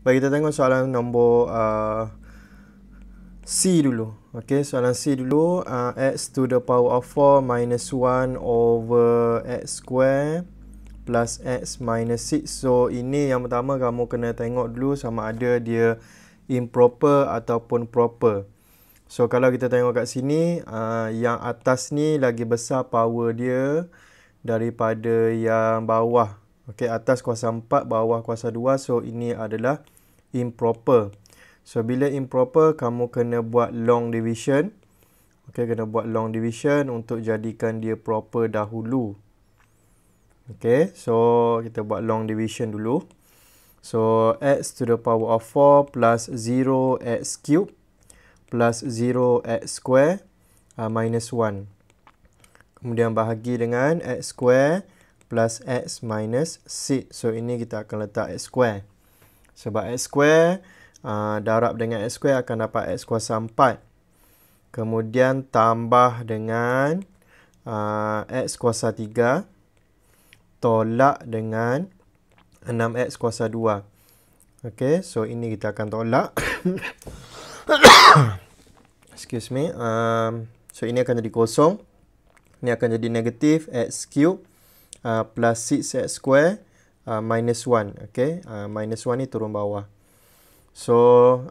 Baik kita tengok soalan nombor uh, C dulu. okay? soalan C dulu uh, x to the power of 4 minus 1 over x square plus x minus 6. So ini yang pertama kamu kena tengok dulu sama ada dia improper ataupun proper. So kalau kita tengok kat sini uh, yang atas ni lagi besar power dia daripada yang bawah. Okey, atas kuasa 4, bawah kuasa 2. So, ini adalah improper. So, bila improper, kamu kena buat long division. Okey, kena buat long division untuk jadikan dia proper dahulu. Okey, so kita buat long division dulu. So, x to the power of 4 plus 0x cube plus 0x square uh, minus 1. Kemudian bahagi dengan x square plus x minus c. So ini kita akan letak x square. Sebab x square uh, darab dengan x square akan dapat x kuasa 4. Kemudian tambah dengan uh, x kuasa 3. Tolak dengan 6x kuasa 2. Okay, so ini kita akan tolak. Excuse me. Um, so ini akan jadi kosong. Ini akan jadi negatif x cube. Uh, plus 6x square uh, minus 1. Okay, uh, minus 1 ni turun bawah. So,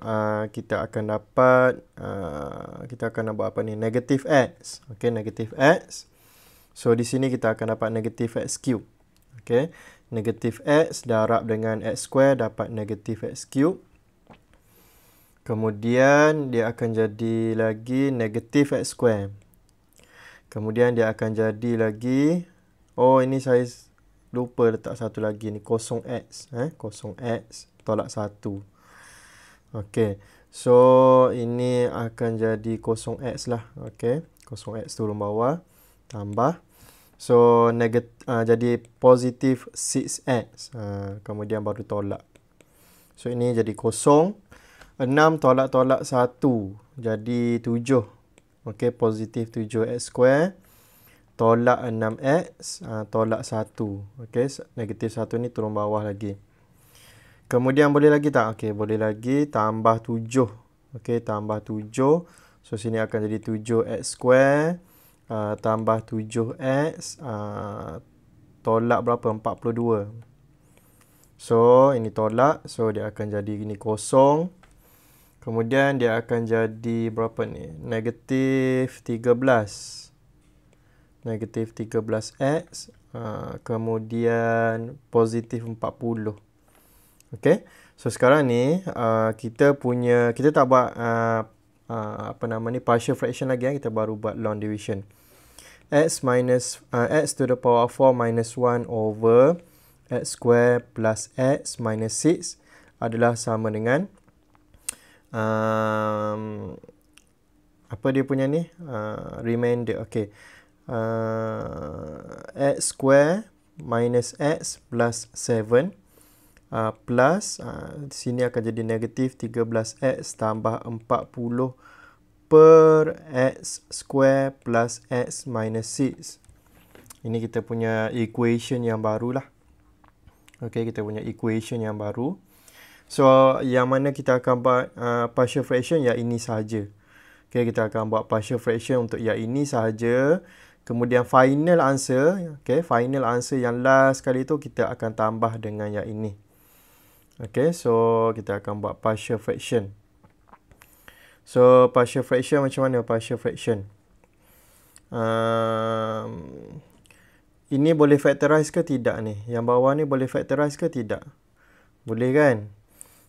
uh, kita akan dapat, uh, kita akan dapat apa ni? Negative x. Okay, negative x. So, di sini kita akan dapat negative x cube. Okay, negative x darab dengan x square dapat negative x cube. Kemudian, dia akan jadi lagi negative x square. Kemudian, dia akan jadi lagi Oh ini saya lupa letak satu lagi ni kosong x eh kosong x tolak satu. Okay, So ini akan jadi kosong x lah. okay? Kosong x turun bawah tambah So negatif uh, ah, jadi positif 6x. Uh, ah, kemudian baru tolak. So ini jadi kosong 6 tolak tolak 1 jadi 7. Okey positif 7x square tolak 6x ha, ah, tolak 1 okey negatif 1 ni turun bawah lagi kemudian boleh lagi tak okey boleh lagi tambah 7 okey tambah 7 so sini akan jadi 7x square uh, tambah 7x uh, ah, tolak berapa 42 so ini tolak so dia akan jadi ini kosong kemudian dia akan jadi berapa ni negatif 13 negatif 13x uh, ha, kemudian positif 40 Okey. So sekarang ni uh, kita punya kita tak buat uh, uh, apa nama ni partial fraction lagi ya. kita baru buat long division. x minus uh, x to the power 4 minus 1 over x square plus x minus 6 adalah sama dengan um, apa dia punya ni? Uh, remainder. Okey uh, x square minus x plus 7 uh, plus uh, sini akan jadi negatif 13x tambah 40 per x square plus x minus 6. Ini kita punya equation yang baru lah. Okay, kita punya equation yang baru. So, yang mana kita akan buat uh, partial fraction? Ya, ini sahaja. Okay, kita akan buat partial fraction untuk yang ini sahaja. Kemudian final answer, okay, final answer yang last sekali tu kita akan tambah dengan yang ini. Okay, so kita akan buat partial fraction. So partial fraction macam mana partial fraction? Um, ini boleh factorize ke tidak ni? Yang bawah ni boleh factorize ke tidak? Boleh kan?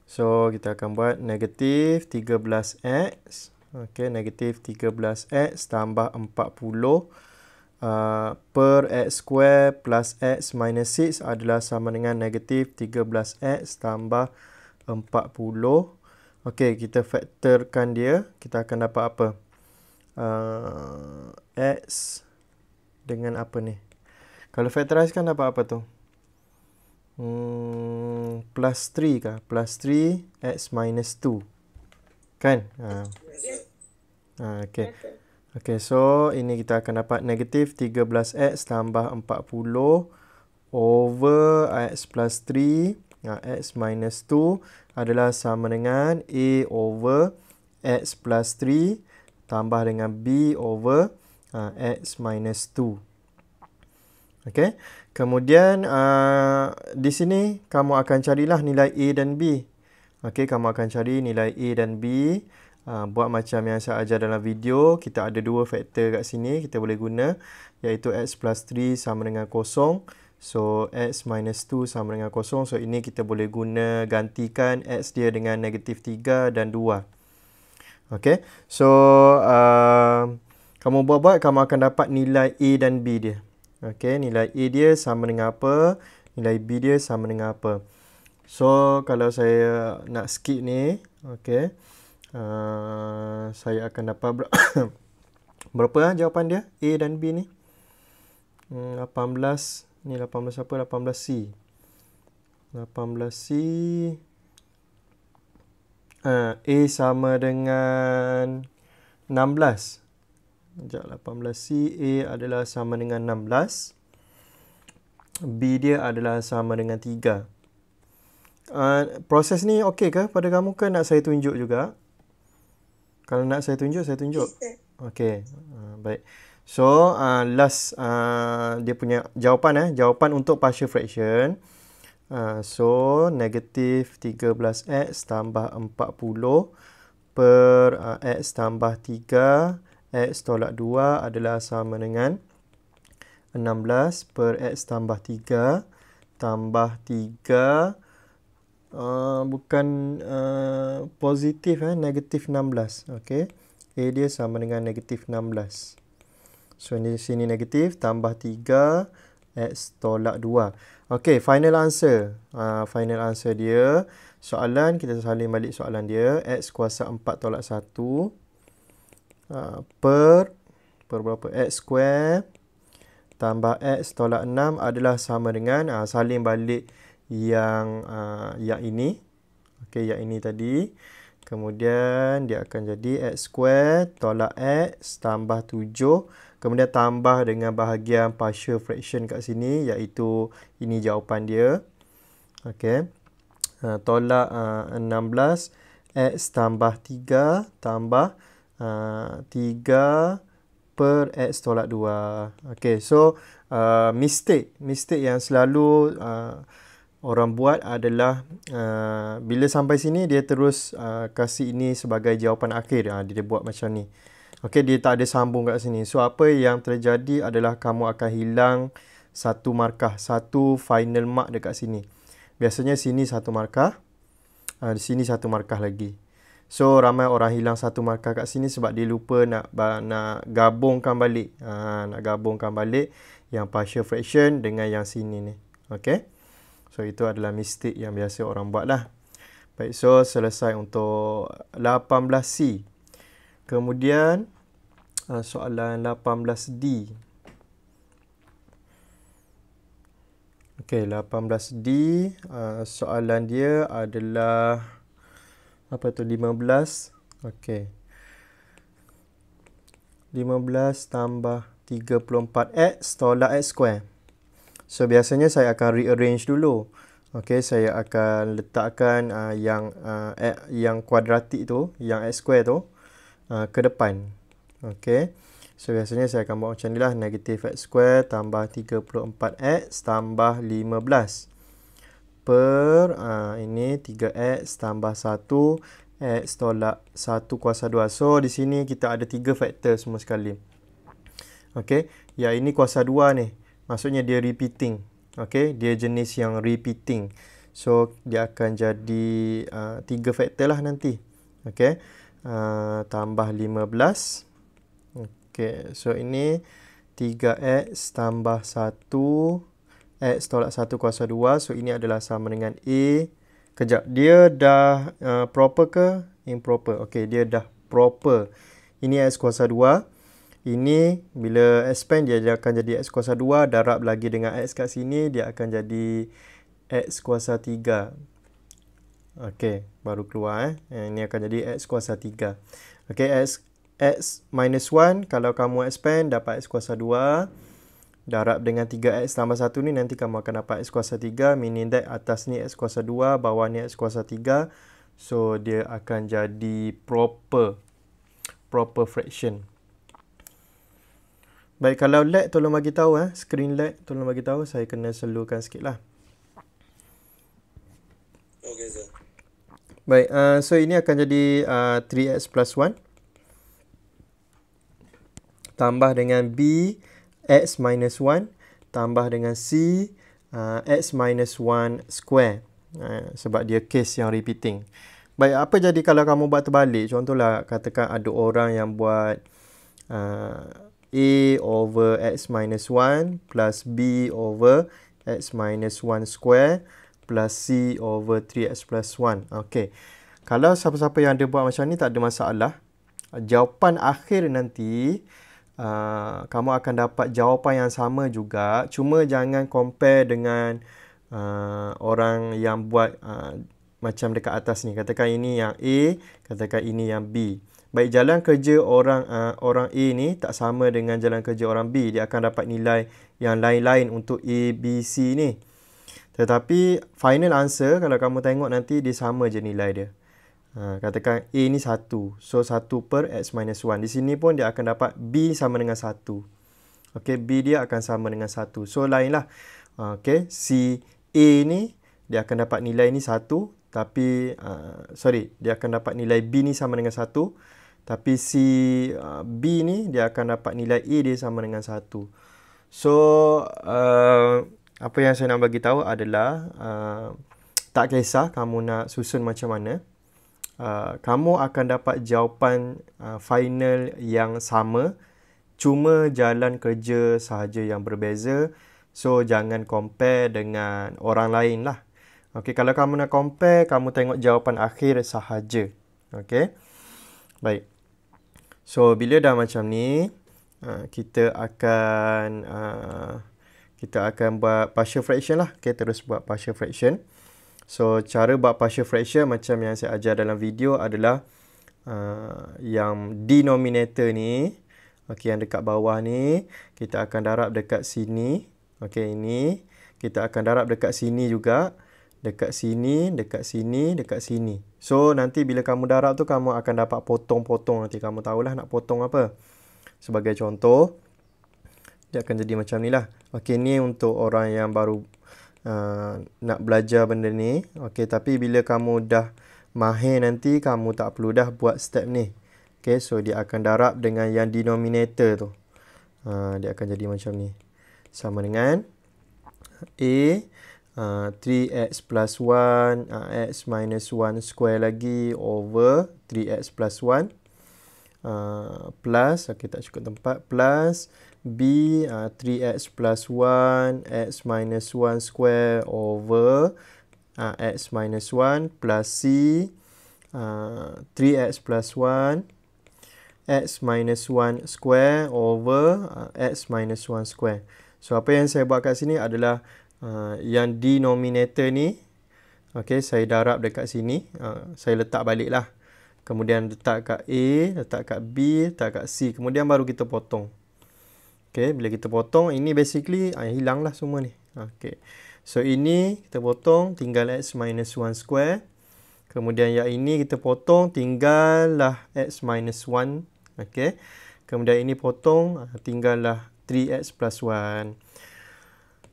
So kita akan buat negatif 13x. Okay, negatif 13x tambah 40x uh, per x square plus x minus 6 adalah sama dengan negatif 13x tambah 40. Okey, kita faktorkan dia. Kita akan dapat apa? Uh, x dengan apa ni? Kalau factorizekan dapat apa tu? Hmm, plus 3 kah? Plus 3 x minus 2. Kan? Ha. Ha, okay. Okey, so ini kita akan dapat negatif 13x tambah 40 over x plus 3, x minus 2 adalah sama dengan a over x plus 3 tambah dengan b over ah, x minus 2. Okey, kemudian uh, di sini kamu akan carilah nilai a dan b. Okey, kamu akan cari nilai a dan b. Ha, buat macam yang saya ajar dalam video, kita ada dua faktor kat sini kita boleh guna iaitu x plus 3 sama dengan kosong So, x minus 2 sama dengan kosong So, ini kita boleh guna gantikan x dia dengan negatif 3 dan 2. Okay. So, uh, kamu buat-buat kamu akan dapat nilai A dan B dia. Okay. Nilai A dia sama dengan apa? Nilai B dia sama dengan apa? So, kalau saya nak skip ni. Okay uh, saya akan dapat ber- berapa ha, jawapan dia A dan B ni hmm, 18 ni 18 apa 18 C 18 C uh, A sama dengan 16 Sekejap, 18 C A adalah sama dengan 16 B dia adalah sama dengan 3 Uh, proses ni okey ke pada kamu ke nak saya tunjuk juga kalau nak saya tunjuk, saya tunjuk. Okey. Uh, baik. So, uh, last uh, dia punya jawapan eh, jawapan untuk partial fraction. Uh, so, negatif 13x tambah 40 per uh, x tambah 3 x tolak 2 adalah sama dengan 16 per x tambah 3 tambah 3 Ah, bukan uh, positif eh negatif 16 okey a dia sama dengan negatif 16 so di sini negatif tambah 3 x tolak 2 okey final answer uh, final answer dia soalan kita salin balik soalan dia x kuasa 4 tolak 1 uh, per per berapa x square tambah x tolak 6 adalah sama dengan uh, saling balik yang uh, yang ini. Okey, yang ini tadi. Kemudian dia akan jadi x square tolak x tambah 7. Kemudian tambah dengan bahagian partial fraction kat sini iaitu ini jawapan dia. Okey. Uh, ah, tolak uh, ah, 16 x tambah 3 tambah uh, 3 per x tolak 2. Okey, so uh, mistake. Mistake yang selalu... Uh, orang buat adalah uh, bila sampai sini dia terus uh, kasih ini sebagai jawapan akhir uh, dia buat macam ni okey dia tak ada sambung kat sini so apa yang terjadi adalah kamu akan hilang satu markah satu final mark dekat sini biasanya sini satu markah uh, di sini satu markah lagi so ramai orang hilang satu markah kat sini sebab dia lupa nak nak gabungkan balik uh, nak gabungkan balik yang partial fraction dengan yang sini ni okey So itu adalah mistik yang biasa orang buat lah. Baik, so selesai untuk 18C. Kemudian ah, soalan 18D. Okey, 18D ah, soalan dia adalah apa tu 15. Okey. 15 tambah 34x tolak x square. So biasanya saya akan rearrange dulu. Okey, saya akan letakkan uh, yang uh, yang kuadratik tu, yang x square tu uh, ke depan. Okey. So biasanya saya akan buat macam nilah negatif x square tambah 34x tambah 15 per uh, ini 3x tambah 1 x tolak 1 kuasa 2. So di sini kita ada 3 faktor semua sekali. Okey, ya ini kuasa 2 ni maksudnya dia repeating okay? dia jenis yang repeating so dia akan jadi uh, tiga faktor lah nanti okay? uh, tambah 15 okay? so ini 3x tambah 1 x tolak 1 kuasa 2 so ini adalah sama dengan a kejap dia dah uh, proper ke improper okay? dia dah proper ini x kuasa 2 ini bila expand dia, akan jadi x kuasa 2 darab lagi dengan x kat sini dia akan jadi x kuasa 3. Okey, baru keluar eh. Ini akan jadi x kuasa 3. Okey, x x minus 1 kalau kamu expand dapat x kuasa 2 darab dengan 3x tambah 1 ni nanti kamu akan dapat x kuasa 3 meaning that atas ni x kuasa 2 bawah ni x kuasa 3 so dia akan jadi proper proper fraction Baik kalau lag tolong bagi tahu eh, screen lag tolong bagi tahu saya kena selurkan sikitlah. Okey sir. Baik, uh, so ini akan jadi uh, 3x plus 1 tambah dengan b x minus 1 tambah dengan c uh, x minus 1 square. Uh, sebab dia case yang repeating. Baik, apa jadi kalau kamu buat terbalik? Contohlah katakan ada orang yang buat uh, a over x minus 1 plus b over x minus 1 square plus c over 3x plus 1. Okay. Kalau siapa-siapa yang ada buat macam ni tak ada masalah. Jawapan akhir nanti uh, kamu akan dapat jawapan yang sama juga. Cuma jangan compare dengan uh, orang yang buat uh, macam dekat atas ni. Katakan ini yang A, katakan ini yang B baik jalan kerja orang uh, orang A ni tak sama dengan jalan kerja orang B dia akan dapat nilai yang lain-lain untuk A B C ni tetapi final answer kalau kamu tengok nanti dia sama je nilai dia uh, katakan A ni 1 so 1 per x minus 1 di sini pun dia akan dapat B sama dengan 1 Okay, B dia akan sama dengan 1 so lainlah uh, okey C A ni dia akan dapat nilai ni 1 tapi uh, sorry dia akan dapat nilai B ni sama dengan 1 tapi si uh, B ni dia akan dapat nilai A dia sama dengan 1. So uh, apa yang saya nak bagi tahu adalah uh, tak kisah kamu nak susun macam mana. Uh, kamu akan dapat jawapan uh, final yang sama cuma jalan kerja sahaja yang berbeza. So jangan compare dengan orang lain lah. Okay, kalau kamu nak compare kamu tengok jawapan akhir sahaja. Okay, Baik. So bila dah macam ni, uh, kita akan uh, kita akan buat partial fraction lah. Okay, terus buat partial fraction. So cara buat partial fraction macam yang saya ajar dalam video adalah uh, yang denominator ni, okay, yang dekat bawah ni, kita akan darab dekat sini. Okay, ini. Kita akan darab dekat sini juga dekat sini, dekat sini, dekat sini. So, nanti bila kamu darab tu, kamu akan dapat potong-potong. Nanti kamu tahulah nak potong apa. Sebagai contoh, dia akan jadi macam ni lah. Okay, ni untuk orang yang baru uh, nak belajar benda ni. Okay, tapi bila kamu dah mahir nanti, kamu tak perlu dah buat step ni. Okay, so dia akan darab dengan yang denominator tu. Uh, dia akan jadi macam ni. Sama dengan A... 3x ah, plus 1 ah, x minus 1 square lagi over 3x plus 1 uh, ah, plus, ok tak cukup tempat, plus b uh, 3x plus 1 x minus 1 square over uh, x minus 1 plus c uh, 3x plus 1 x minus 1 square over uh, x minus 1 square. So, apa yang saya buat kat sini adalah Ah, yang denominator ni okay, saya darab dekat sini uh, saya letak balik lah, kemudian letak kat A letak kat B letak kat C kemudian baru kita potong okay? bila kita potong ini basically uh, lah semua ni okay? so ini kita potong tinggal x minus 1 square kemudian yang ini kita potong tinggal lah x minus 1 okay? kemudian ini potong tinggal lah 3x plus 1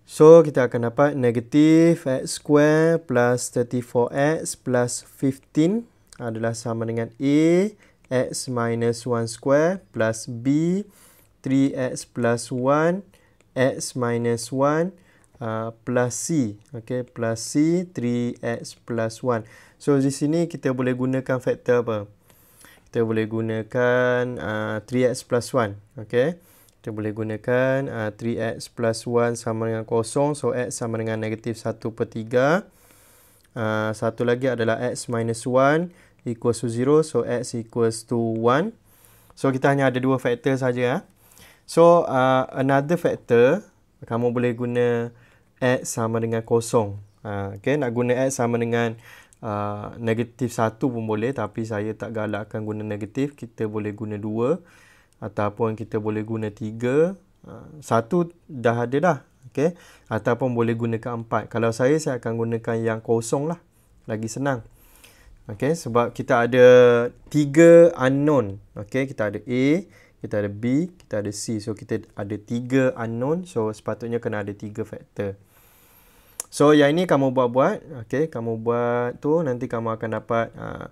So kita akan dapat negatif x square plus 34x plus 15 adalah sama dengan a x minus 1 square plus b 3x plus 1 x minus 1 Uh, plus C okay, plus C 3X plus 1 so di sini kita boleh gunakan faktor apa kita boleh gunakan uh, 3X plus 1 okay kita boleh gunakan uh, ah, 3x plus 1 sama dengan kosong, So, x sama dengan negatif 1 per 3. Uh, ah, satu lagi adalah x minus 1 equals to 0. So, x equals to 1. So, kita hanya ada dua faktor saja. Eh? So, uh, another factor, kamu boleh guna x sama dengan kosong. Uh, okay? Nak guna x sama dengan uh, negatif 1 pun boleh. Tapi, saya tak galakkan guna negatif. Kita boleh guna 2 ataupun kita boleh guna tiga ha, satu dah ada dah okay? ataupun boleh gunakan empat kalau saya, saya akan gunakan yang kosong lah lagi senang okay? sebab kita ada tiga unknown okay? kita ada A, kita ada B, kita ada C so kita ada tiga unknown so sepatutnya kena ada tiga faktor so yang ini kamu buat-buat okay? kamu buat tu nanti kamu akan dapat uh,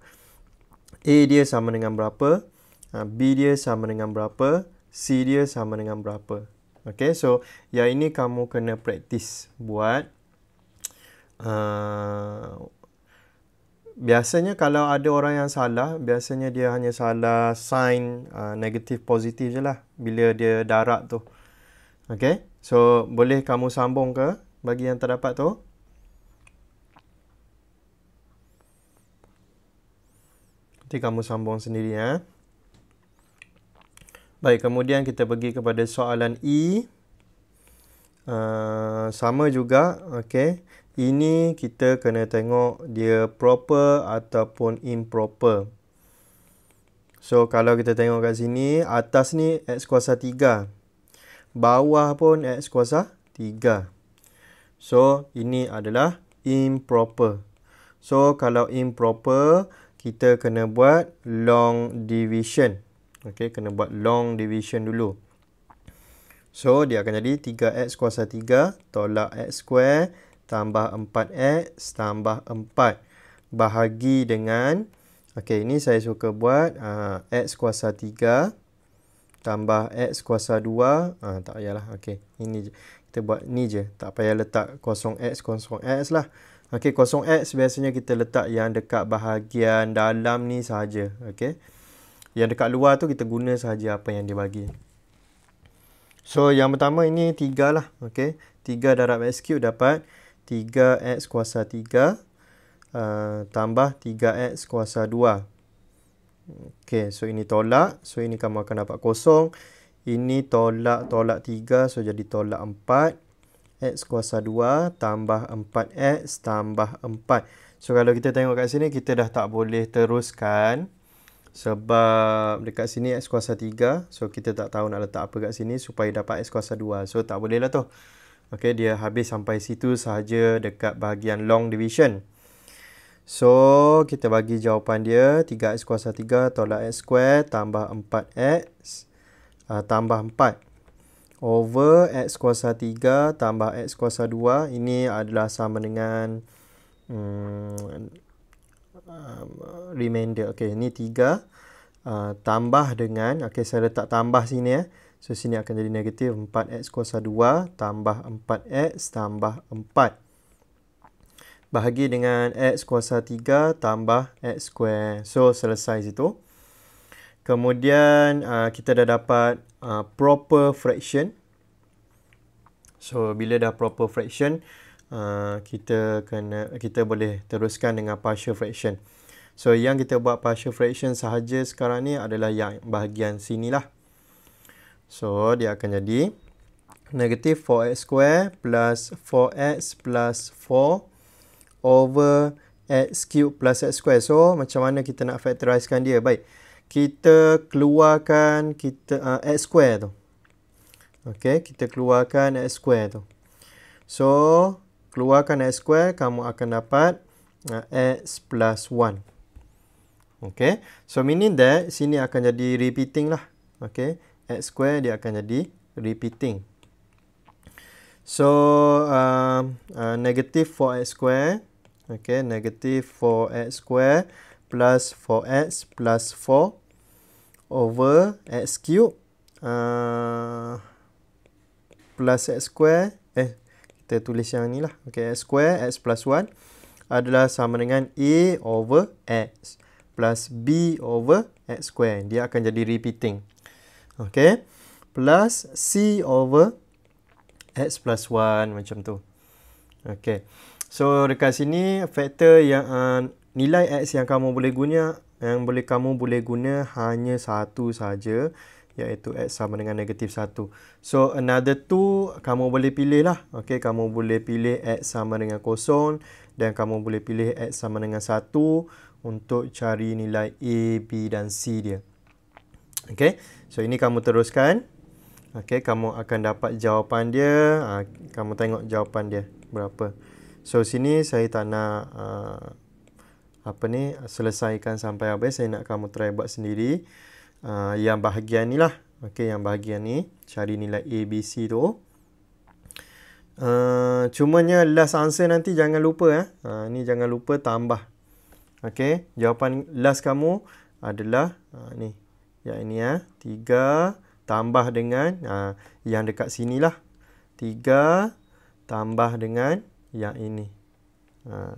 A dia sama dengan berapa berapa ha, B dia sama dengan berapa C dia sama dengan berapa Okay, so yang ini kamu kena praktis buat uh, Biasanya kalau ada orang yang salah Biasanya dia hanya salah sign uh, negatif positif je lah Bila dia darat tu Okay, so boleh kamu sambung ke bagi yang terdapat tu Nanti kamu sambung sendiri ya eh? Baik, kemudian kita pergi kepada soalan E. Uh, sama juga, okey. Ini kita kena tengok dia proper ataupun improper. So, kalau kita tengok kat sini, atas ni X kuasa 3. Bawah pun X kuasa 3. So, ini adalah improper. So, kalau improper, kita kena buat long division. Okey, kena buat long division dulu. So, dia akan jadi 3x kuasa 3 tolak x square tambah 4x tambah 4. Bahagi dengan, okey, ini saya suka buat aa, ah, x kuasa 3 tambah x kuasa 2. Aa, ah, tak payahlah, okey. Ini je. Kita buat ni je. Tak payah letak kosong x, kosong x lah. Okey, kosong x biasanya kita letak yang dekat bahagian dalam ni sahaja. Okey. Yang dekat luar tu kita guna sahaja apa yang dia bagi. So yang pertama ini 3 lah. Okay. 3 darab x cube dapat 3x kuasa 3 uh, tambah 3x kuasa 2. Okay. So ini tolak. So ini kamu akan dapat kosong. Ini tolak tolak 3. So jadi tolak 4. X kuasa 2 tambah 4x tambah 4. So kalau kita tengok kat sini kita dah tak boleh teruskan. Sebab dekat sini X kuasa 3 So kita tak tahu nak letak apa kat sini Supaya dapat X kuasa 2 So tak boleh lah tu Okay dia habis sampai situ sahaja Dekat bahagian long division So kita bagi jawapan dia 3X kuasa 3 tolak X square Tambah 4X uh, ah, Tambah 4 Over X kuasa 3 Tambah X kuasa 2 Ini adalah sama dengan Hmm Um, remainder. Okey, ni 3 uh, tambah dengan, okey saya letak tambah sini ya. Eh. So, sini akan jadi negatif 4x kuasa 2 tambah 4x tambah 4. Bahagi dengan x kuasa 3 tambah x square. So, selesai situ. Kemudian, uh, kita dah dapat uh, proper fraction. So, bila dah proper fraction, Ah, kita kena kita boleh teruskan dengan partial fraction. So yang kita buat partial fraction sahaja sekarang ni adalah yang bahagian sini lah. So dia akan jadi negatif 4x square plus 4x plus 4 over x cube plus x square. So macam mana kita nak factorizekan dia? Baik, kita keluarkan kita uh, x square tu. Okay, kita keluarkan x square tu. So keluarkan x square, kamu akan dapat eh, x plus 1. Okay. So, meaning that sini akan jadi repeating lah. Okay. X square dia akan jadi repeating. So, uh, uh, negative 4x square. Okay. Negative 4x square plus 4x plus 4 over x cube. Uh, plus x square. Eh, kita tulis yang ni lah. Okay, x square x plus 1 adalah sama dengan a over x plus b over x square. Dia akan jadi repeating. Okay, plus c over x plus 1 macam tu. Okay, so dekat sini faktor yang uh, nilai x yang kamu boleh guna, yang boleh kamu boleh guna hanya satu saja iaitu X sama dengan negatif 1. So, another 2, kamu boleh pilih lah. Okay, kamu boleh pilih X sama dengan kosong dan kamu boleh pilih X sama dengan 1 untuk cari nilai A, B dan C dia. Okay, so ini kamu teruskan. Okay, kamu akan dapat jawapan dia. Ha, kamu tengok jawapan dia berapa. So, sini saya tak nak... Ha, apa ni, selesaikan sampai habis. Saya nak kamu try buat sendiri uh, yang bahagian ni lah. Okay, yang bahagian ni. Cari nilai A, B, C tu. Uh, cumanya last answer nanti jangan lupa. Eh. Uh, ni jangan lupa tambah. Okay, jawapan last kamu adalah uh, ni. Yang ini ya. Eh. 3 tambah dengan uh, yang dekat sini lah. 3 tambah dengan yang ini. Uh,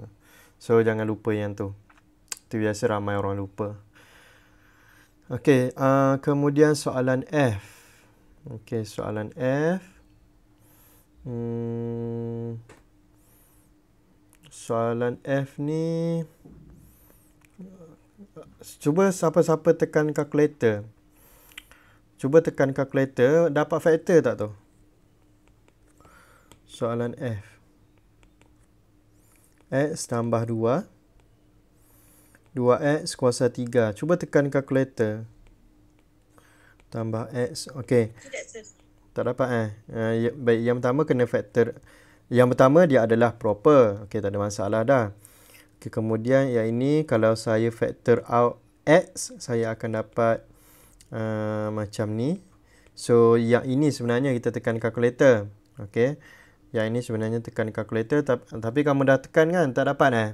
so, jangan lupa yang tu. Itu biasa ramai orang lupa. Okey, uh, kemudian soalan F. Okey, soalan F. Hmm. Soalan F ni cuba siapa-siapa tekan kalkulator. Cuba tekan kalkulator, dapat faktor tak tu? Soalan F. X tambah 2 2x kuasa 3. Cuba tekan kalkulator. Tambah x. Okey. Tak dapat eh. eh ya, baik, yang pertama kena faktor. Yang pertama dia adalah proper. Okey, tak ada masalah dah. Okey, kemudian yang ini kalau saya faktor out x, saya akan dapat uh, macam ni. So, yang ini sebenarnya kita tekan kalkulator. Okey. Yang ini sebenarnya tekan kalkulator. Tapi kamu dah tekan kan? Tak dapat eh?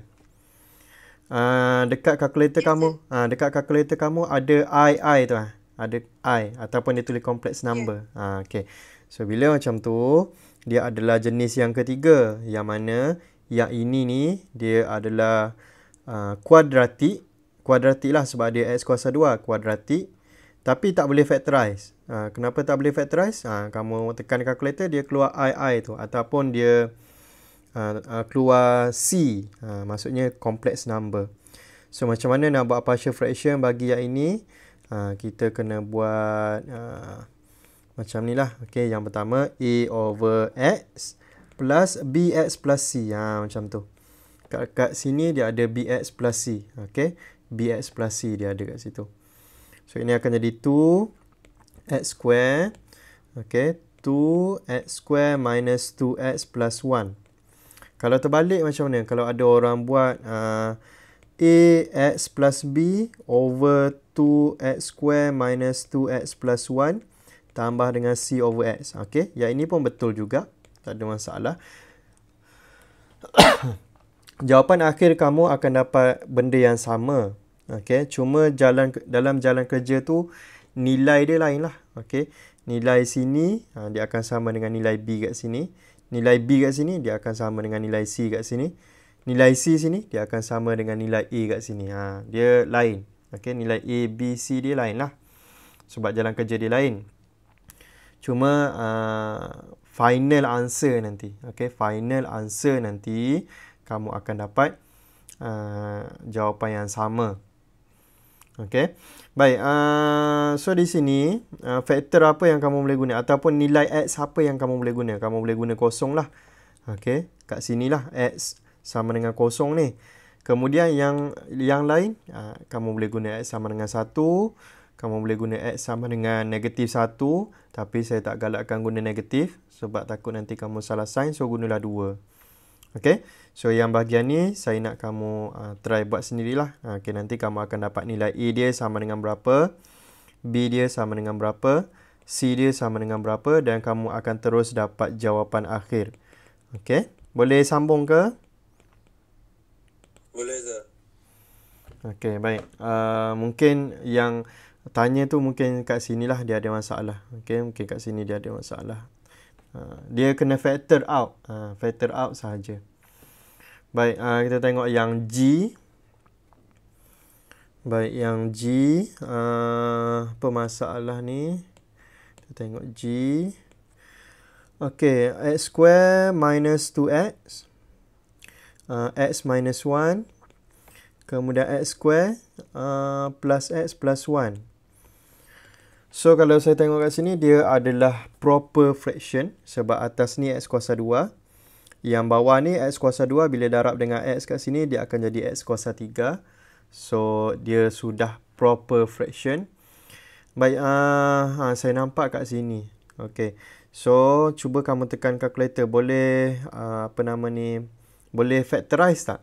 uh, dekat kalkulator yes, kamu, uh, dekat kalkulator kamu ada i tu ah. Ada I ataupun dia tulis complex number. Ya. Ah yes. uh, okey. So bila macam tu, dia adalah jenis yang ketiga yang mana yang ini ni dia adalah ah, kuadratik. Uh, kuadratik lah sebab dia x kuasa 2 kuadratik. Tapi tak boleh factorize. Uh, kenapa tak boleh factorize? Uh, kamu tekan kalkulator dia keluar i i tu ataupun dia uh, uh, keluar C uh, maksudnya complex number so macam mana nak buat partial fraction bagi yang ini uh, kita kena buat uh, macam ni lah okay, yang pertama A over X plus BX plus C ha, macam tu kat, kat sini dia ada BX plus C okay? BX plus C dia ada kat situ so ini akan jadi 2 X square okay? 2 X square minus 2 X plus 1 kalau terbalik macam mana? Kalau ada orang buat uh, ah, AX plus B over 2X square minus 2X plus 1 tambah dengan C over X. Okey, yang ini pun betul juga. Tak ada masalah. Jawapan akhir kamu akan dapat benda yang sama. Okey, cuma jalan dalam jalan kerja tu nilai dia lain lah. Okey, nilai sini ah, dia akan sama dengan nilai B kat sini nilai B kat sini dia akan sama dengan nilai C kat sini. Nilai C sini dia akan sama dengan nilai A kat sini. Ha, dia lain. Okay, nilai A, B, C dia lain lah. Sebab jalan kerja dia lain. Cuma uh, final answer nanti. Okay, final answer nanti kamu akan dapat uh, jawapan yang sama. Okay, Baik, uh, so di sini uh, faktor apa yang kamu boleh guna ataupun nilai x apa yang kamu boleh guna? Kamu boleh guna kosong lah. Okay, kat sini lah x sama dengan kosong ni. Kemudian yang yang lain, uh, kamu boleh guna x sama dengan 1, kamu boleh guna x sama dengan negatif 1, tapi saya tak galakkan guna negatif sebab takut nanti kamu salah sign, so gunalah Okay. So, yang bahagian ni saya nak kamu uh, try buat sendirilah. Ah, okay, nanti kamu akan dapat nilai A dia sama dengan berapa. B dia sama dengan berapa. C dia sama dengan berapa. Dan kamu akan terus dapat jawapan akhir. Okay. Boleh sambung ke? Boleh, Zah. Okay, baik. Uh, mungkin yang tanya tu mungkin kat sini lah dia ada masalah. Okay, mungkin kat sini dia ada masalah. Ha, dia kena factor out ha, factor out sahaja baik ha, kita tengok yang G baik yang G uh, apa masalah ni kita tengok G Okey, x square minus 2x x minus 1 kemudian x square plus x plus 1 So kalau saya tengok kat sini dia adalah proper fraction sebab atas ni x kuasa 2. Yang bawah ni x kuasa 2 bila darab dengan x kat sini dia akan jadi x kuasa 3. So dia sudah proper fraction. Baik, uh, ha, saya nampak kat sini. Okay. So cuba kamu tekan calculator. Boleh uh, apa nama ni? Boleh factorize tak?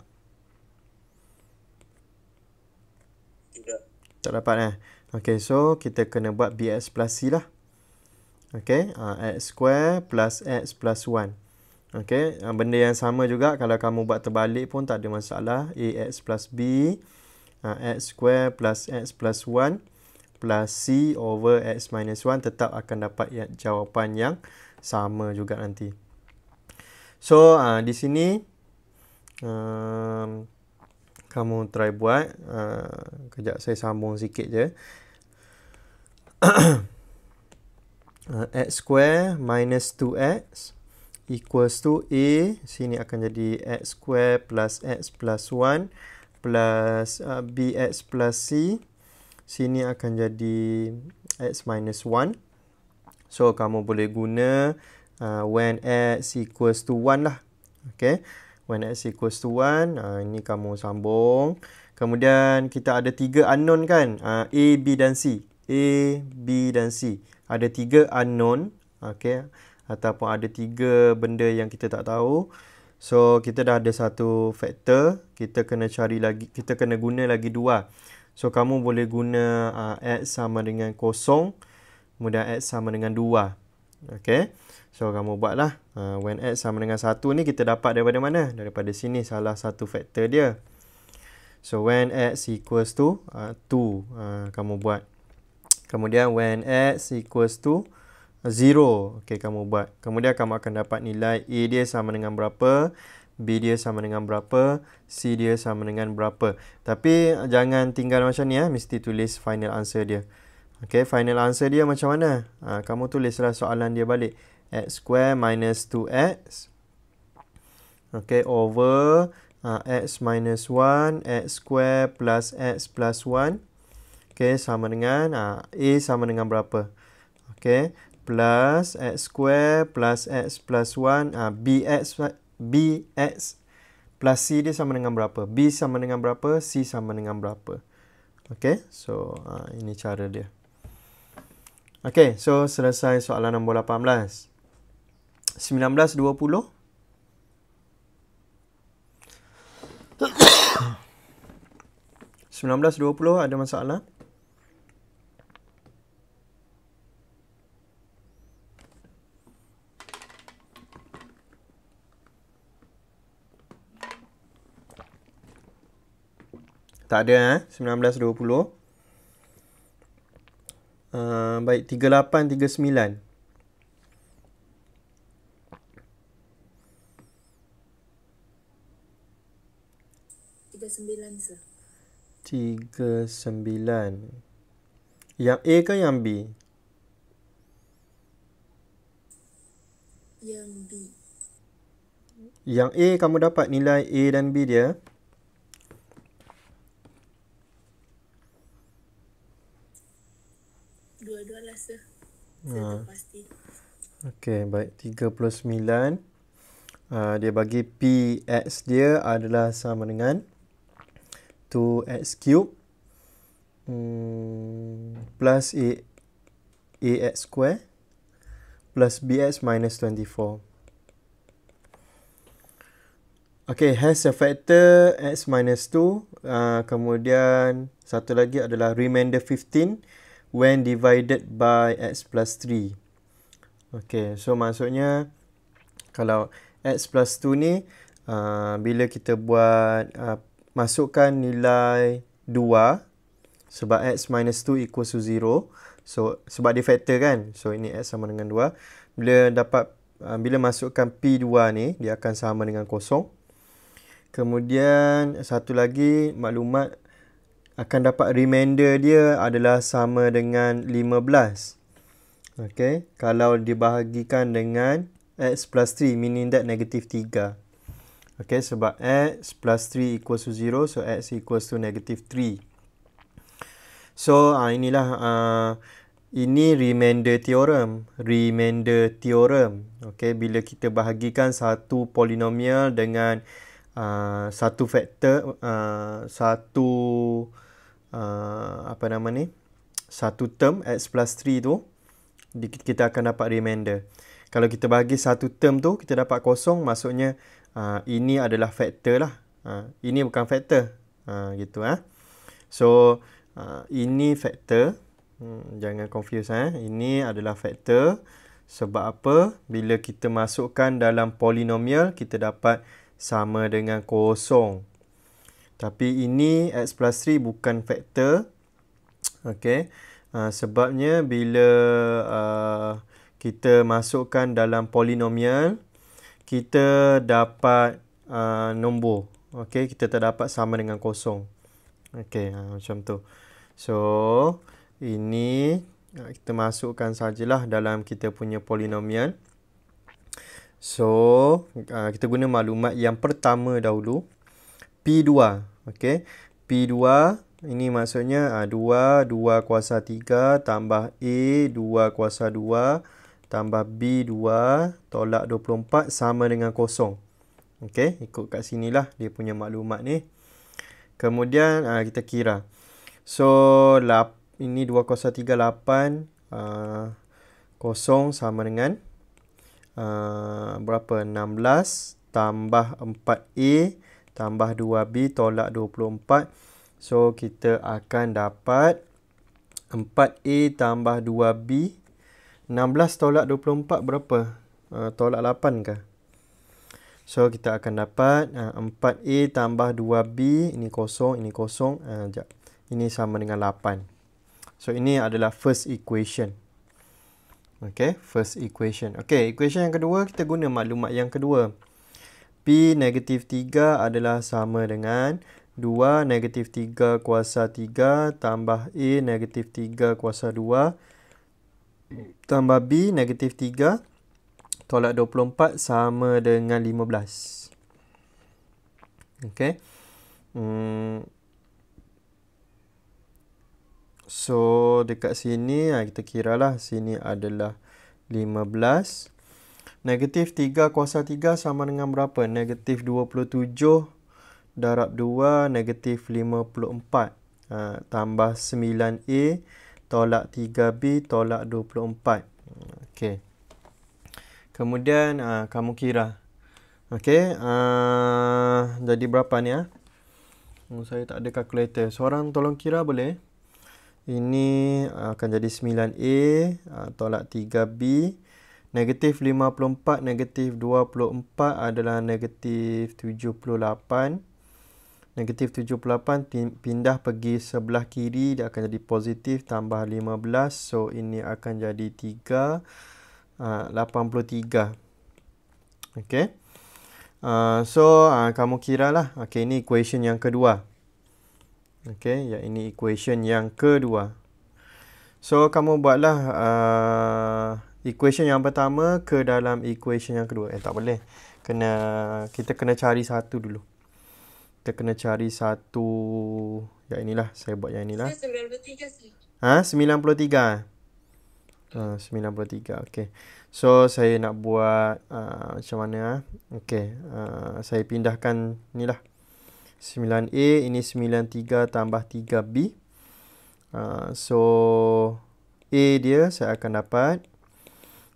Tidak. Tak dapat eh? Okay, so kita kena buat bx plus c lah. Okay, uh, x square plus x plus 1. Okay, uh, benda yang sama juga kalau kamu buat terbalik pun tak ada masalah. x plus b, uh, x square plus x plus 1 plus c over x minus 1 tetap akan dapat ya, jawapan yang sama juga nanti. So, di sini... Um, kamu try buat uh, kejap saya sambung sikit je uh, x square minus 2x equals to a sini akan jadi x square plus x plus 1 plus uh, bx plus c sini akan jadi x minus 1 so kamu boleh guna uh, when x equals to 1 lah okay when x equals to 1. Uh, ah, ini kamu sambung. Kemudian kita ada tiga unknown kan. Uh, A, B dan C. A, B dan C. Ada tiga unknown. Okay. Ataupun ada tiga benda yang kita tak tahu. So, kita dah ada satu faktor. Kita kena cari lagi. Kita kena guna lagi dua. So, kamu boleh guna uh, x sama dengan kosong. Kemudian x sama dengan 2. Okay. So, kamu buatlah. Uh, when X sama dengan 1 ni kita dapat daripada mana? Daripada sini salah satu faktor dia. So, when X equals to 2. Ha, uh, ha, kamu buat. Kemudian, when X equals to 0. Okay, kamu buat. Kemudian, kamu akan dapat nilai A dia sama dengan berapa. B dia sama dengan berapa. C dia sama dengan berapa. Tapi, jangan tinggal macam ni. Eh. Mesti tulis final answer dia. Okay, final answer dia macam mana? Ha, kamu tulislah soalan dia balik. X square minus 2X. Okay, over uh, ah, X minus 1, X square plus X plus 1. Okay, sama dengan uh, A sama dengan berapa? Okay, plus X square plus X plus 1. Uh, BX, BX plus C dia sama dengan berapa? B sama dengan berapa? C sama dengan berapa? Okay, so uh, ini cara dia. Okay, so selesai soalan nombor 18. 19, 20. 19, 20 ada masalah. Tak ada eh 19 20 Ah, baik 3839 39 sir 39 yang A ke yang B yang B. Yang A kamu dapat nilai A dan B dia. Ya. rasa. Saya ah. ha. pasti. Okay baik. 39. Uh, ah, dia bagi p x dia adalah sama dengan 2x cube hmm, plus A, ax square plus b x minus 24. Okay, has a factor x minus 2. Uh, ah, kemudian satu lagi adalah remainder when divided by x plus 3. Okay, so maksudnya kalau x plus 2 ni uh, bila kita buat uh, masukkan nilai 2 sebab x minus 2 equals to 0. So, sebab dia factor kan? So, ini x sama dengan 2. Bila dapat, uh, bila masukkan p2 ni, dia akan sama dengan kosong. Kemudian, satu lagi maklumat akan dapat remainder dia adalah sama dengan 15. Okey, kalau dibahagikan dengan x plus 3, meaning that negatif 3. Okey, sebab x plus 3 equals to 0, so x equals to negatif 3. So, uh, inilah uh, ini remainder theorem. Remainder theorem. Okey, bila kita bahagikan satu polinomial dengan uh, satu faktor, uh, satu uh, apa nama ni satu term x plus 3 tu kita akan dapat remainder kalau kita bagi satu term tu kita dapat kosong maksudnya uh, ini adalah factor lah uh, ini bukan factor uh, gitu ah uh. so uh, ini factor hmm, jangan confuse eh ini adalah factor sebab apa bila kita masukkan dalam polinomial kita dapat sama dengan kosong tapi ini X plus 3 bukan faktor. Okay. Uh, ah, sebabnya bila uh, kita masukkan dalam polinomial, kita dapat uh, nombor. Okay. Kita tak dapat sama dengan kosong. Okay. Uh, macam tu. So, ini uh, kita masukkan sajalah dalam kita punya polinomial. So, uh, kita guna maklumat yang pertama dahulu. P2. Okey. P2 ini maksudnya ha, 2, 2 kuasa 3 tambah A, 2 kuasa 2 tambah B2 tolak 24 sama dengan kosong. Okey. Ikut kat sini lah dia punya maklumat ni. Kemudian ha, kita kira. So, lap, ini 2 kuasa 3, 8 uh, kosong sama dengan uh, berapa? 16 tambah 4A 4A tambah 2B tolak 24. So, kita akan dapat 4A tambah 2B. 16 tolak 24 berapa? Uh, tolak 8 ke? So, kita akan dapat uh, eh, 4A tambah 2B. Ini kosong, ini kosong. Uh, Ini sama dengan 8. So, ini adalah first equation. Okay, first equation. Okay, equation yang kedua kita guna maklumat yang kedua. P negatif 3 adalah sama dengan 2 negatif 3 kuasa 3 tambah A negatif 3 kuasa 2 tambah B negatif 3 tolak 24 sama dengan 15. Okay. Hmm. So, dekat sini ah, kita kira lah sini adalah Negatif 3 kuasa 3 sama dengan berapa? Negatif 27 darab 2 negatif 54. Uh, ha, tambah 9A tolak 3B tolak 24. Okey. Kemudian uh, kamu kira. Okey. Uh, jadi berapa ni? Uh? Oh, saya tak ada kalkulator. Seorang tolong kira boleh? Ini akan jadi 9A tolak 3B Negatif 54, negatif 24 adalah negatif 78. Negatif 78 pindah pergi sebelah kiri, dia akan jadi positif tambah 15. So, ini akan jadi 3, uh, 83. Okay. Uh, so, uh, kamu kira lah. Okay, ini equation yang kedua. Okay, ya ini equation yang kedua. So, kamu buatlah uh, equation yang pertama ke dalam equation yang kedua. Eh tak boleh. Kena kita kena cari satu dulu. Kita kena cari satu ya inilah saya buat yang inilah. 93. Ah ha? 93. Uh, 93 okey. So saya nak buat uh, macam mana ah? Okey, uh, saya pindahkan inilah. 9a ini 93 tambah 3b. Uh, so a dia saya akan dapat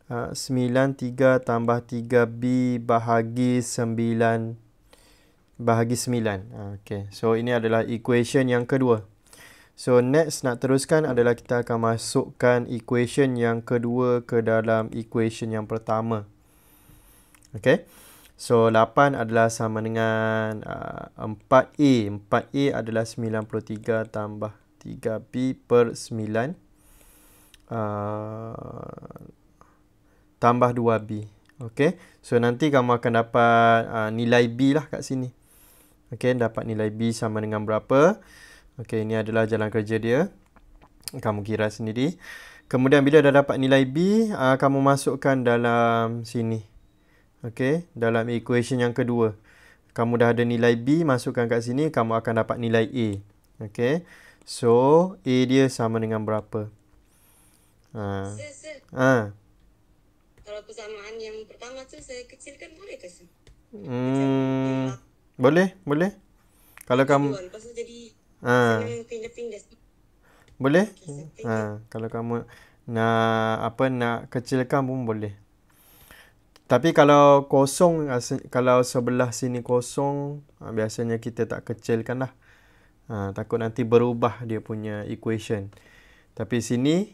93 ah, tambah 3B bahagi 9 bahagi 9. Ah, okay. So, ini adalah equation yang kedua. So, next nak teruskan adalah kita akan masukkan equation yang kedua ke dalam equation yang pertama. Okay. So, 8 adalah sama dengan uh, 4A. 4A adalah 93 tambah 3B per 9. Uh, ah, tambah 2B. Okay. So, nanti kamu akan dapat uh, nilai B lah kat sini. Okay. Dapat nilai B sama dengan berapa. Okay. Ini adalah jalan kerja dia. Kamu kira sendiri. Kemudian, bila dah dapat nilai B, uh, kamu masukkan dalam sini. Okay. Dalam equation yang kedua. Kamu dah ada nilai B, masukkan kat sini. Kamu akan dapat nilai A. Okay. So, A dia sama dengan berapa? Ha. Ha kalau persamaan yang pertama tu saya kecilkan boleh ke sih? Hmm. Boleh, boleh. Kalau kamu ah, tu jadi ah. Boleh? Okay, ha, ah, kalau kamu nak apa nak kecilkan pun boleh. Tapi kalau kosong, kalau sebelah sini kosong, ah, biasanya kita tak kecilkan lah. Ha, takut nanti berubah dia punya equation. Tapi sini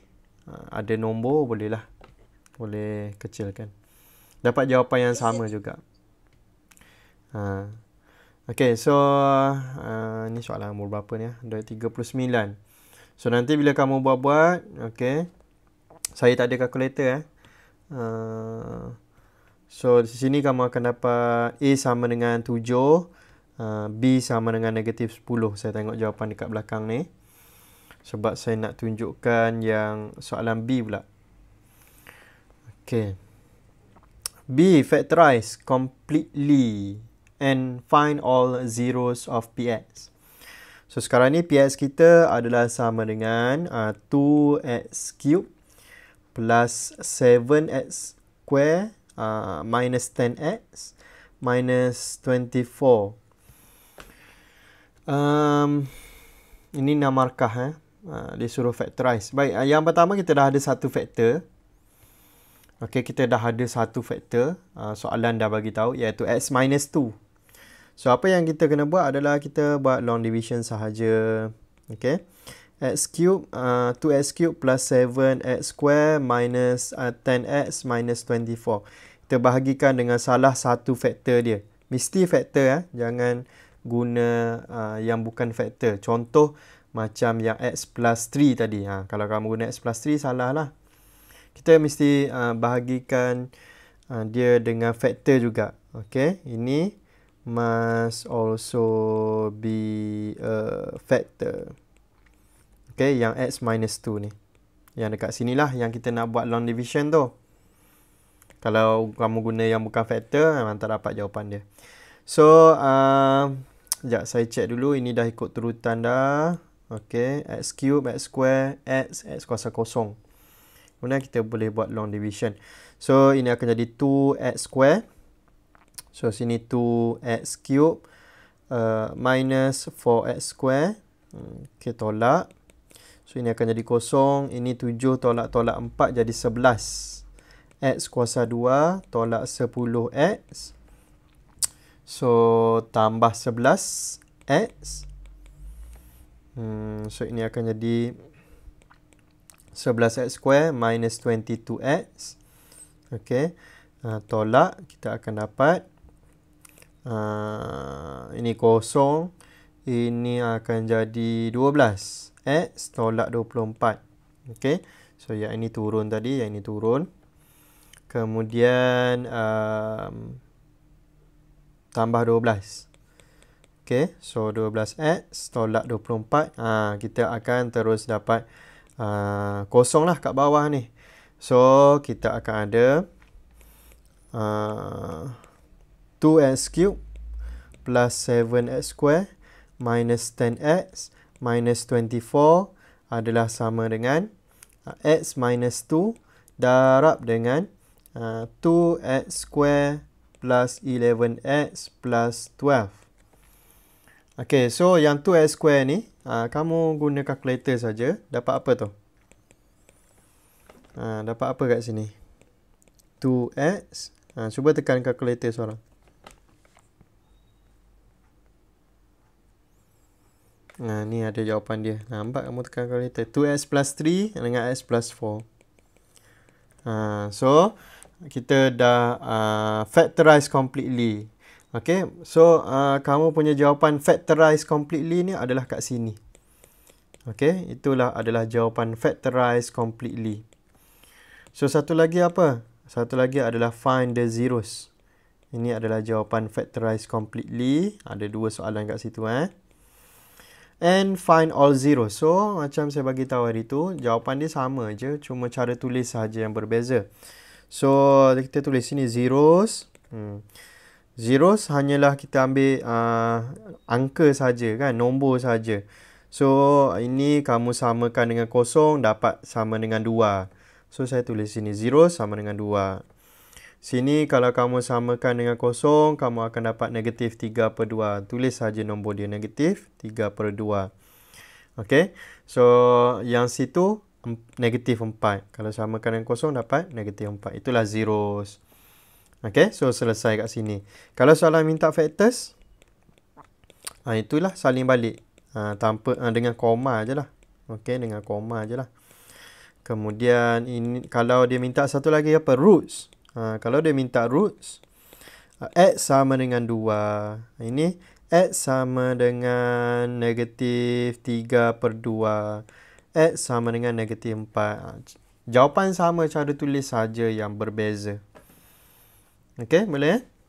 ada nombor bolehlah boleh kecilkan. Dapat jawapan yang sama juga. Ha. Okay, so uh, ni soalan umur berapa ni? Ah? Dari 39. So, nanti bila kamu buat-buat, okay. Saya tak ada kalkulator eh. Uh, so, di sini kamu akan dapat A sama dengan 7. Uh, ha, B sama dengan negatif 10. Saya tengok jawapan dekat belakang ni. Sebab saya nak tunjukkan yang soalan B pula. Okay. B. Factorize completely and find all zeros of Px. So sekarang ni Px kita adalah sama dengan uh, ah, 2x cube plus 7x square uh, minus 10x minus 24. Um, ini nama markah. Eh? Uh, dia suruh factorize. Baik, uh, yang pertama kita dah ada satu factor. Okey, kita dah ada satu faktor. Uh, soalan dah bagi tahu iaitu x minus 2. So apa yang kita kena buat adalah kita buat long division sahaja. Okey. x cube uh, 2x cube plus 7x square minus uh, 10x minus 24. Kita bahagikan dengan salah satu faktor dia. Mesti faktor eh. Jangan guna uh, yang bukan faktor. Contoh macam yang x plus 3 tadi. Ha, kalau kamu guna x plus 3 salah lah kita mesti uh, bahagikan uh, dia dengan faktor juga. Okay, ini must also be a factor. Okay, yang x minus 2 ni. Yang dekat sini lah yang kita nak buat long division tu. Kalau kamu guna yang bukan factor, ah, memang tak dapat jawapan dia. So, uh, sekejap saya check dulu. Ini dah ikut turutan dah. Okay, x cube, x square, x, x kuasa kosong. Kemudian kita boleh buat long division. So ini akan jadi 2x square. So sini 2x cube uh, minus 4x square. Okay, hmm, tolak. So ini akan jadi kosong. Ini 7 tolak-tolak 4 jadi 11. X kuasa 2 tolak 10x. So tambah 11x. Hmm, so ini akan jadi 11x square minus 22x. Okey. Uh, tolak. Kita akan dapat. Uh, ini kosong. Ini akan jadi 12x tolak 24. Okey. So, yang ini turun tadi. Yang ini turun. Kemudian. Um, tambah 12. Okey. So, 12x tolak 24. Uh, ah, kita akan terus dapat uh, kosong lah kat bawah ni. So, kita akan ada uh, ah, 2x cube plus 7x square minus 10x minus 24 adalah sama dengan uh, x minus 2 darab dengan uh, 2x square plus 11x plus 12. Okay, so yang 2x square ni uh, ha, kamu guna calculator saja dapat apa tu? Ha, dapat apa kat sini? 2x. Ha, cuba tekan calculator seorang. Ha, ni ada jawapan dia. Ha, nampak kamu tekan calculator. 2x plus 3 dengan x plus 4. Ha, so, kita dah uh, factorize completely. Okay, so uh, kamu punya jawapan factorize completely ni adalah kat sini. Okay, itulah adalah jawapan factorize completely. So, satu lagi apa? Satu lagi adalah find the zeros. Ini adalah jawapan factorize completely. Ada dua soalan kat situ eh. And find all zeros. So, macam saya bagi tahu hari tu, jawapan dia sama je. Cuma cara tulis saja yang berbeza. So, kita tulis sini zeros. Hmm zeros hanyalah kita ambil uh, angka saja kan nombor saja so ini kamu samakan dengan kosong dapat sama dengan dua. so saya tulis sini zeros sama dengan dua. sini kalau kamu samakan dengan kosong kamu akan dapat negatif tiga per dua. tulis saja nombor dia negatif tiga per dua. Okay. so yang situ negatif empat. kalau samakan dengan kosong dapat negatif empat. itulah zeros Okay, so selesai kat sini. Kalau soalan minta factors, ha, ah, itulah saling balik. Ha, tanpa ha, Dengan koma je lah. Okay, dengan koma je lah. Kemudian, ini, kalau dia minta satu lagi apa? Roots. Ha, kalau dia minta roots, X sama dengan 2. Ini X sama dengan negatif 3 per 2. X sama dengan negatif 4. Jawapan sama cara tulis saja yang berbeza. Okey, boleh eh?